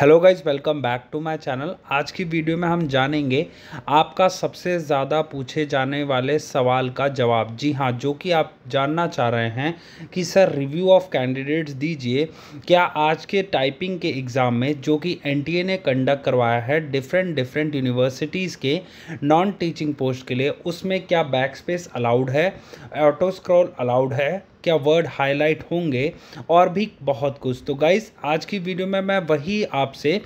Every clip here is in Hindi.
hello guys welcome back to my channel आज की वीडियो में हम जानेंगे आपका सबसे ज़्यादा पूछे जाने वाले सवाल का जवाब जी हाँ जो कि आप जानना चाह रहे हैं कि सर रिव्यू ऑफ कैंडिडेट्स दीजिए क्या आज के टाइपिंग के एग्ज़ाम में जो कि एनटीए ने कंडक्ट करवाया है डिफरेंट डिफरेंट यूनिवर्सिटीज़ के नॉन टीचिंग पोस्ट के लिए उसमें क्या बैक स्पेस अलाउड है ऑटो स्क्रॉल अलाउड है क्या वर्ड हाईलाइट होंगे और भी बहुत कुछ तो गाइस आज की वीडियो में मैं वही आपसे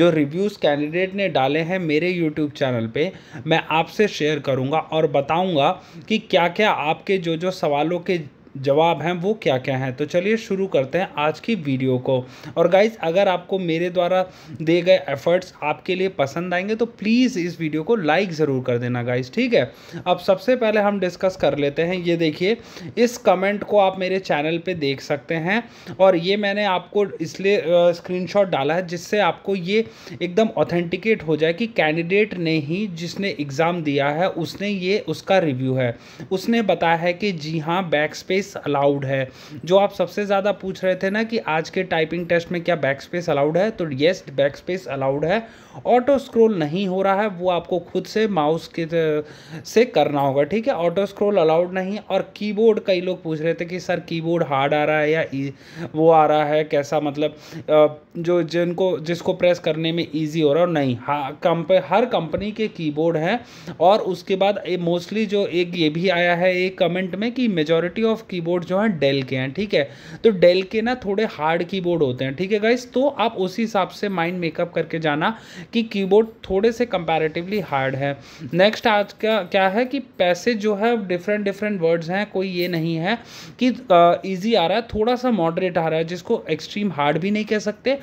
जो रिव्यूज़ कैंडिडेट ने डाले हैं मेरे यूट्यूब चैनल पे मैं आपसे शेयर करूँगा और बताऊँगा कि क्या क्या आपके जो जो सवालों के जवाब हैं वो क्या क्या हैं तो चलिए शुरू करते हैं आज की वीडियो को और गाइज अगर आपको मेरे द्वारा दिए गए एफर्ट्स आपके लिए पसंद आएंगे तो प्लीज़ इस वीडियो को लाइक ज़रूर कर देना गाइज ठीक है अब सबसे पहले हम डिस्कस कर लेते हैं ये देखिए इस कमेंट को आप मेरे चैनल पर देख सकते हैं और ये मैंने आपको इसलिए स्क्रीन डाला है जिससे आपको ये एकदम ऑथेंटिकेट हो जाए कि कैंडिडेट ने ही जिसने एग्ज़ाम दिया है उसने ये उसका रिव्यू है उसने बताया है कि जी हाँ बैक स्पेस स्पेस अलाउड है जो आप सबसे ज़्यादा पूछ रहे थे ना कि आज के टाइपिंग टेस्ट में क्या बैक स्पेस अलाउड है तो येस बैक स्पेस अलाउड है ऑटो स्क्रोल नहीं हो रहा है वो आपको खुद से माउस के से करना होगा ठीक है ऑटो स्क्रोल अलाउड नहीं और कीबोर्ड कई लोग पूछ रहे थे कि सर कीबोर्ड हार्ड आ रहा है या e, वो आ रहा है कैसा मतलब जो जिनको जिसको प्रेस करने में ईजी हो रहा है नहीं हाँ कंप हर कंपनी के कीबोर्ड हैं और उसके बाद मोस्टली जो एक ये भी आया है एक कमेंट में कि मेजोरिटी ऑफ कीबोर्ड जो हैं डेल के हैं ठीक है तो डेल के ना थोड़े हार्ड कीबोर्ड होते हैं ठीक है गाइस तो आप उसी हिसाब से माइंड मेकअप करके जाना कि कीबोर्ड थोड़े से कंपैरेटिवली हार्ड है नेक्स्ट आज का क्या है कि पैसे जो है डिफरेंट डिफरेंट वर्ड्स हैं कोई ये नहीं है कि ईजी आ रहा है थोड़ा सा मॉडरेट आ रहा है जिसको एक्सट्रीम हार्ड भी नहीं कह सकते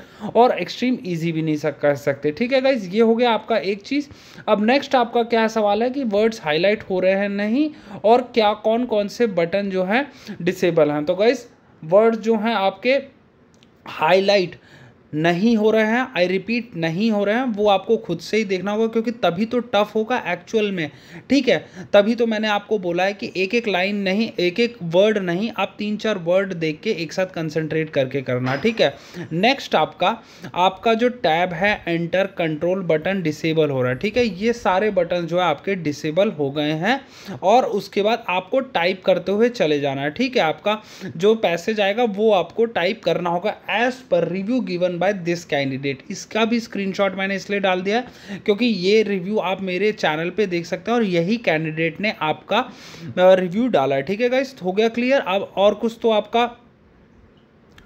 और एक्सट्रीम ईजी भी नहीं कह सकते ठीक है गाइज ये हो गया आपका एक चीज़ अब नेक्स्ट आपका क्या सवाल है कि वर्ड्स हाईलाइट हो रहे हैं नहीं और क्या कौन कौन से बटन जो है डिसेबल हैं तो गाइस वर्ड जो हैं आपके हाईलाइट नहीं हो रहे हैं आई रिपीट नहीं हो रहे हैं वो आपको खुद से ही देखना होगा क्योंकि तभी तो टफ होगा एक्चुअल में ठीक है तभी तो मैंने आपको बोला है कि एक एक लाइन नहीं एक एक वर्ड नहीं आप तीन चार वर्ड देख के एक साथ कंसंट्रेट करके करना ठीक है नेक्स्ट आपका आपका जो टैब है एंटर कंट्रोल बटन डिसेबल हो रहा है ठीक है ये सारे बटन जो है आपके डिसेबल हो गए हैं और उसके बाद आपको टाइप करते हुए चले जाना है ठीक है आपका जो पैसेज आएगा वो आपको टाइप करना होगा as per review given by this candidate इसका भी स्क्रीनशॉट मैंने इसलिए डाल दिया क्योंकि ये रिव्यू आप मेरे चैनल पे देख सकते हैं और यही कैंडिडेट ने आपका रिव्यू डाला है ठीक है गाइस हो गया क्लियर अब और कुछ तो आपका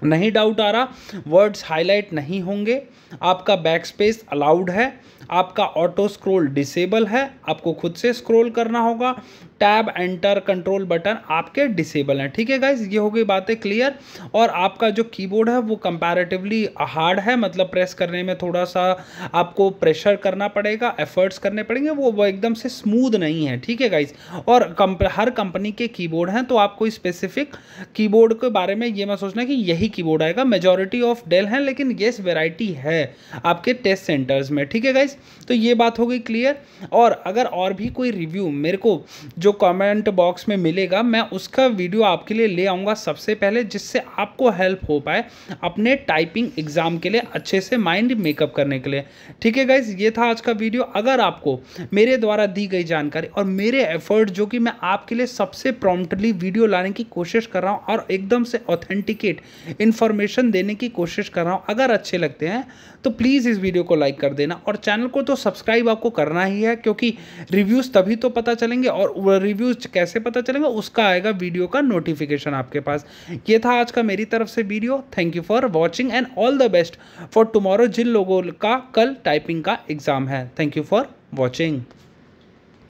नहीं डाउट आ रहा वर्ड्स हाईलाइट नहीं होंगे आपका बैक स्पेस अलाउड है आपका ऑटो स्क्रोल डिसेबल है आपको खुद से स्क्रोल करना होगा टैब एंटर कंट्रोल बटन आपके डिसेबल हैं ठीक है गाइज ये हो गई बातें क्लियर और आपका जो कीबोर्ड है वो कंपैरेटिवली हार्ड है मतलब प्रेस करने में थोड़ा सा आपको प्रेशर करना पड़ेगा एफर्ट्स करने पड़ेंगे वो, वो एकदम से स्मूद नहीं है ठीक है गाइज और कम, हर कंपनी के कीबोर्ड हैं तो आपको स्पेसिफिक कीबोर्ड के बारे में ये मैं सोचना कि यही कीबोर्ड आएगा मेजोरिटी ऑफ डेल हैं लेकिन येस वेराइटी है आपके टेस्ट सेंटर्स में ठीक है गाइज तो ये बात हो गई क्लियर और अगर और भी कोई रिव्यू मेरे को जो कमेंट बॉक्स में मिलेगा मैं उसका वीडियो आपके लिए ले आऊँगा सबसे पहले जिससे आपको हेल्प हो पाए अपने टाइपिंग एग्ज़ाम के लिए अच्छे से माइंड मेकअप करने के लिए ठीक है गाइज ये था आज का वीडियो अगर आपको मेरे द्वारा दी गई जानकारी और मेरे एफर्ट जो कि मैं आपके लिए सबसे प्रॉम्प्टली वीडियो लाने की कोशिश कर रहा हूँ और एकदम से ऑथेंटिकेट इन्फॉर्मेशन देने की कोशिश कर रहा हूँ अगर अच्छे लगते हैं तो प्लीज़ इस वीडियो को लाइक कर देना और चैनल को तो सब्सक्राइब आपको करना ही है क्योंकि रिव्यूज़ तभी तो पता चलेंगे और रिव्यूज़ कैसे पता चलेंगे उसका आएगा वीडियो का नोटिफिकेशन आपके पास ये था आज का मेरी तरफ से video thank you for watching and all the best for tomorrow जिन लोगों का कल टाइपिंग का एग्ज़ाम है थैंक यू फॉर वॉचिंग